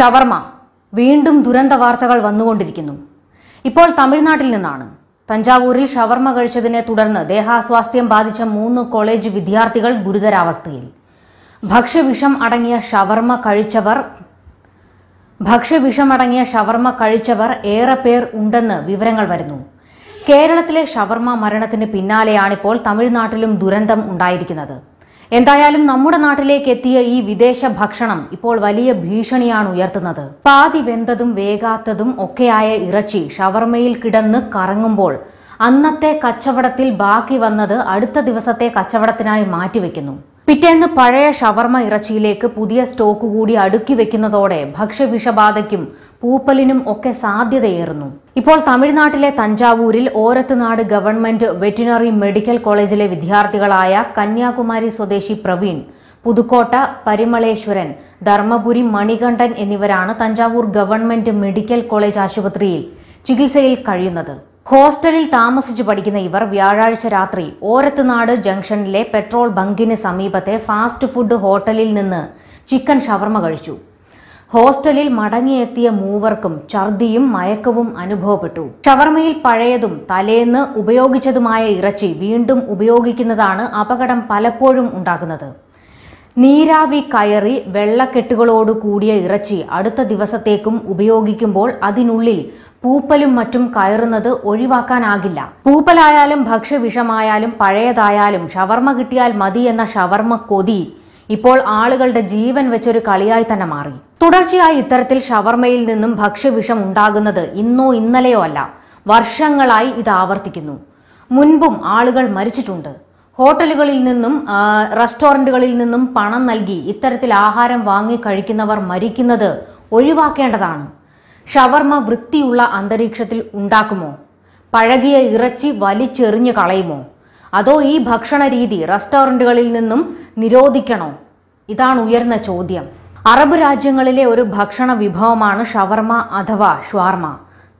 ഷവർമ വീണ്ടും ദുരന്ത വാർത്തകൾ വന്നുകൊണ്ടിരിക്കുന്നു ഇപ്പോൾ തമിഴ്നാട്ടിൽ നിന്നാണ് തഞ്ചാവൂരിൽ ഷവർമ കഴിച്ചതിനെ തുടർന്ന് ദേഹാസ്വാസ്ഥ്യം ബാധിച്ച മൂന്ന് കോളേജ് വിദ്യാർത്ഥികൾ ഗുരുതരാവസ്ഥയിൽ ഭക്ഷ്യവിഷം അടങ്ങിയ ഷവർമ കഴിച്ചവർ ഭക്ഷ്യവിഷമടങ്ങിയ ഷവർമ കഴിച്ചവർ ഏറെ പേർ ഉണ്ടെന്ന് വിവരങ്ങൾ വരുന്നു കേരളത്തിലെ ഷവർമ മരണത്തിന് പിന്നാലെയാണിപ്പോൾ തമിഴ്നാട്ടിലും ദുരന്തം ഉണ്ടായിരിക്കുന്നത് എന്തായാലും നമ്മുടെ നാട്ടിലേക്ക് എത്തിയ ഈ വിദേശ ഭക്ഷണം ഇപ്പോൾ വലിയ ഭീഷണിയാണ് ഉയർത്തുന്നത് പാതി വെന്തതും വേകാത്തതും ഒക്കെയായ ഇറച്ചി ഷവർമയിൽ കിടന്ന് കറങ്ങുമ്പോൾ അന്നത്തെ കച്ചവടത്തിൽ ബാക്കി വന്നത് അടുത്ത ദിവസത്തെ കച്ചവടത്തിനായി മാറ്റിവെക്കുന്നു പിറ്റേന്ന് പഴയ ഷവർമ ഇറച്ചിയിലേക്ക് പുതിയ സ്റ്റോക്ക് കൂടി അടുക്കി വെക്കുന്നതോടെ ഭക്ഷ്യവിഷബാധയ്ക്കും പൂപ്പലിനും ഒക്കെ സാധ്യതയേറുന്നു ഇപ്പോൾ തമിഴ്നാട്ടിലെ തഞ്ചാവൂരിൽ ഓരത്തുനാട് ഗവൺമെന്റ് വെറ്റിനറി മെഡിക്കൽ കോളേജിലെ വിദ്യാർത്ഥികളായ കന്യാകുമാരി സ്വദേശി പ്രവീൺ പുതുക്കോട്ട പരിമളേശ്വരൻ ധർമ്മപുരി മണികണ്ഠൻ എന്നിവരാണ് തഞ്ചാവൂർ ഗവൺമെന്റ് മെഡിക്കൽ കോളേജ് ആശുപത്രിയിൽ ചികിത്സയിൽ കഴിയുന്നത് ഹോസ്റ്റലിൽ താമസിച്ച് പഠിക്കുന്ന ഇവർ വ്യാഴാഴ്ച രാത്രി ഓരത്തുനാട് ജംഗ്ഷനിലെ പെട്രോൾ ബങ്കിന് സമീപത്തെ ഫാസ്റ്റ് ഫുഡ് ഹോട്ടലിൽ നിന്ന് ചിക്കൻ ഷവർമ കഴിച്ചു ഹോസ്റ്റലിൽ മടങ്ങിയെത്തിയ മൂവർക്കും ഛർദിയും മയക്കവും അനുഭവപ്പെട്ടു ഷവർമയിൽ പഴയതും തലേന്ന് ഉപയോഗിച്ചതുമായ ഇറച്ചി വീണ്ടും ഉപയോഗിക്കുന്നതാണ് അപകടം പലപ്പോഴും ഉണ്ടാകുന്നത് നീരാവി കയറി വെള്ളക്കെട്ടുകളോട് കൂടിയ ഇറച്ചി അടുത്ത ദിവസത്തേക്കും ഉപയോഗിക്കുമ്പോൾ അതിനുള്ളിൽ പൂപ്പലും മറ്റും കയറുന്നത് ഒഴിവാക്കാനാകില്ല പൂപ്പലായാലും ഭക്ഷ്യവിഷമായാലും പഴയതായാലും ഷവർമ കിട്ടിയാൽ മതി എന്ന ഷവർമ കൊതി ഇപ്പോൾ ആളുകളുടെ ജീവൻ വെച്ചൊരു കളിയായി തന്നെ മാറി തുടർച്ചയായി ഇത്തരത്തിൽ ഷവർമയിൽ നിന്നും ഭക്ഷ്യവിഷം ഉണ്ടാകുന്നത് ഇന്നോ ഇന്നലെയോ അല്ല വർഷങ്ങളായി ഇത് ആവർത്തിക്കുന്നു മുൻപും ആളുകൾ മരിച്ചിട്ടുണ്ട് ഹോട്ടലുകളിൽ നിന്നും റെസ്റ്റോറൻറ്റുകളിൽ നിന്നും പണം നൽകി ഇത്തരത്തിൽ ആഹാരം വാങ്ങി കഴിക്കുന്നവർ മരിക്കുന്നത് ഒഴിവാക്കേണ്ടതാണ് ഷവർമ വൃത്തിയുള്ള അന്തരീക്ഷത്തിൽ ഉണ്ടാക്കുമോ പഴകിയ ഇറച്ചി വലിച്ചെറിഞ്ഞു കളയുമോ അതോ ഈ ഭക്ഷണ രീതി റെസ്റ്റോറൻറ്റുകളിൽ നിന്നും നിരോധിക്കണോ ഇതാണ് ഉയർന്ന ചോദ്യം അറബ് രാജ്യങ്ങളിലെ ഒരു ഭക്ഷണ വിഭവമാണ് ഷവർമ അഥവാ ഷ്വാർമ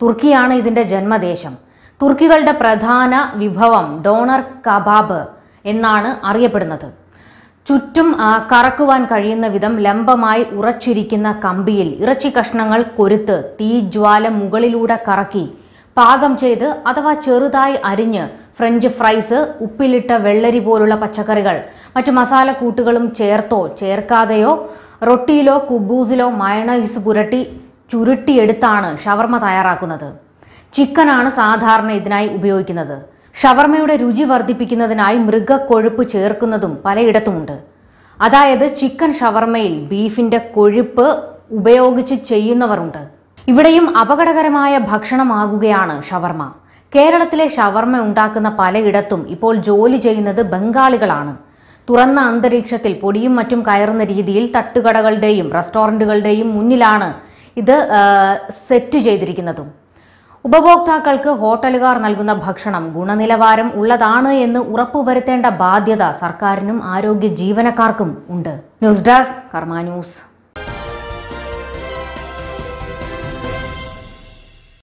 തുർക്കിയാണ് ഇതിൻ്റെ ജന്മദേശം തുർക്കികളുടെ പ്രധാന വിഭവം ഡോണർ കബാബ് എന്നാണ് അറിയപ്പെടുന്നത് ചുറ്റും കറക്കുവാൻ കഴിയുന്ന വിധം ലംബമായി ഉറച്ചിരിക്കുന്ന കമ്പിയിൽ ഇറച്ചി കഷ്ണങ്ങൾ കൊരുത്ത് തീജ്വാല മുകളിലൂടെ കറക്കി പാകം ചെയ്ത് അഥവാ ചെറുതായി അരിഞ്ഞ് ഫ്രഞ്ച് ഫ്രൈസ് ഉപ്പിലിട്ട വെള്ളരി പോലുള്ള പച്ചക്കറികൾ മറ്റു മസാലക്കൂട്ടുകളും ചേർത്തോ ചേർക്കാതെയോ റൊട്ടിയിലോ കുബൂസിലോ മയണൈസ് പുരട്ടി ചുരുട്ടിയെടുത്താണ് ഷവർമ തയ്യാറാക്കുന്നത് ചിക്കനാണ് സാധാരണ ഇതിനായി ഉപയോഗിക്കുന്നത് ഷവർമയുടെ രുചി വർദ്ധിപ്പിക്കുന്നതിനായി മൃഗക്കൊഴുപ്പ് ചേർക്കുന്നതും പലയിടത്തുമുണ്ട് അതായത് ചിക്കൻ ഷവർമയിൽ ബീഫിന്റെ കൊഴുപ്പ് ഉപയോഗിച്ച് ചെയ്യുന്നവരുണ്ട് ഇവിടെയും അപകടകരമായ ഭക്ഷണമാകുകയാണ് ഷവർമ കേരളത്തിലെ ഷവർമ ഉണ്ടാക്കുന്ന പലയിടത്തും ഇപ്പോൾ ജോലി ചെയ്യുന്നത് ബംഗാളികളാണ് തുറന്ന അന്തരീക്ഷത്തിൽ പൊടിയും മറ്റും കയറുന്ന രീതിയിൽ തട്ടുകടകളുടെയും റെസ്റ്റോറൻറ്റുകളുടെയും മുന്നിലാണ് ഇത് സെറ്റ് ചെയ്തിരിക്കുന്നതും ഉപഭോക്താക്കൾക്ക് ഹോട്ടലുകാർ നൽകുന്ന ഭക്ഷണം ഗുണനിലവാരം ഉള്ളതാണ് എന്ന് ഉറപ്പുവരുത്തേണ്ട ബാധ്യത സർക്കാരിനും ആരോഗ്യ ജീവനക്കാർക്കും ഉണ്ട് ന്യൂസ് ഡെസ്ക് കർമ്മ ന്യൂസ്